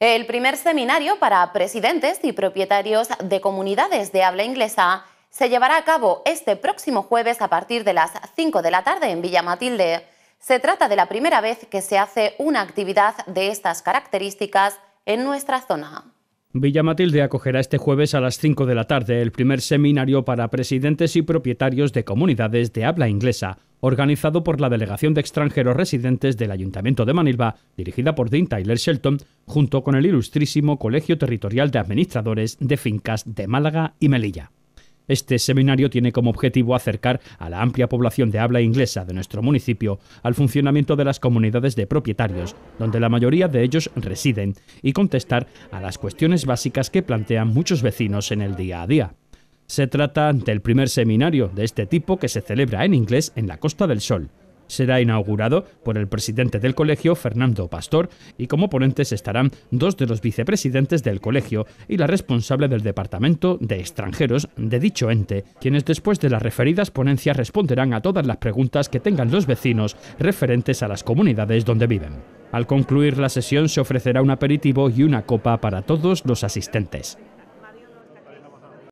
El primer seminario para presidentes y propietarios de comunidades de habla inglesa se llevará a cabo este próximo jueves a partir de las 5 de la tarde en Villa Matilde. Se trata de la primera vez que se hace una actividad de estas características en nuestra zona. Villa Matilde acogerá este jueves a las 5 de la tarde el primer seminario para presidentes y propietarios de comunidades de habla inglesa, organizado por la Delegación de Extranjeros Residentes del Ayuntamiento de Manilva, dirigida por Dean Tyler Shelton, junto con el ilustrísimo Colegio Territorial de Administradores de Fincas de Málaga y Melilla. Este seminario tiene como objetivo acercar a la amplia población de habla inglesa de nuestro municipio al funcionamiento de las comunidades de propietarios, donde la mayoría de ellos residen, y contestar a las cuestiones básicas que plantean muchos vecinos en el día a día. Se trata del primer seminario de este tipo que se celebra en inglés en la Costa del Sol será inaugurado por el presidente del colegio, Fernando Pastor, y como ponentes estarán dos de los vicepresidentes del colegio y la responsable del Departamento de Extranjeros de dicho ente, quienes después de las referidas ponencias responderán a todas las preguntas que tengan los vecinos referentes a las comunidades donde viven. Al concluir la sesión se ofrecerá un aperitivo y una copa para todos los asistentes.